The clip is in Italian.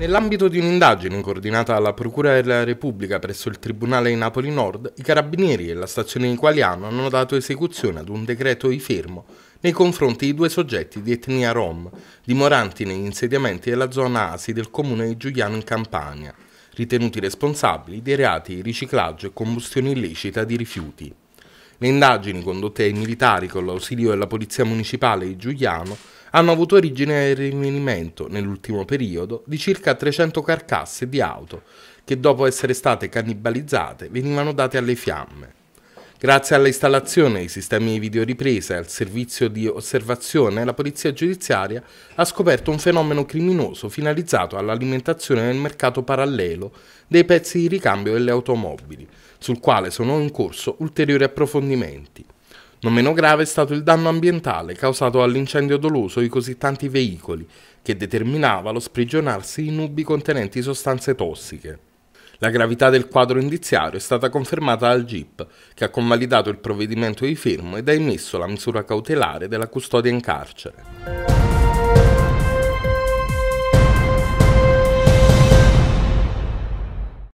Nell'ambito di un'indagine coordinata dalla Procura della Repubblica presso il Tribunale di Napoli Nord, i carabinieri e la stazione di Qualiano hanno dato esecuzione ad un decreto di fermo nei confronti di due soggetti di etnia rom, dimoranti negli insediamenti della zona ASI del comune di Giuliano in Campania, ritenuti responsabili dei reati di riciclaggio e combustione illecita di rifiuti. Le indagini condotte ai militari con l'ausilio della Polizia Municipale di Giuliano hanno avuto origine nel rinvenimento, nell'ultimo periodo, di circa 300 carcasse di auto che dopo essere state cannibalizzate venivano date alle fiamme. Grazie all'installazione dei sistemi di videoripresa e al servizio di osservazione, la polizia giudiziaria ha scoperto un fenomeno criminoso finalizzato all'alimentazione nel mercato parallelo dei pezzi di ricambio delle automobili, sul quale sono in corso ulteriori approfondimenti. Non meno grave è stato il danno ambientale causato all'incendio doloso di così tanti veicoli, che determinava lo sprigionarsi di nubi contenenti sostanze tossiche. La gravità del quadro indiziario è stata confermata dal GIP, che ha convalidato il provvedimento di fermo ed ha emesso la misura cautelare della custodia in carcere.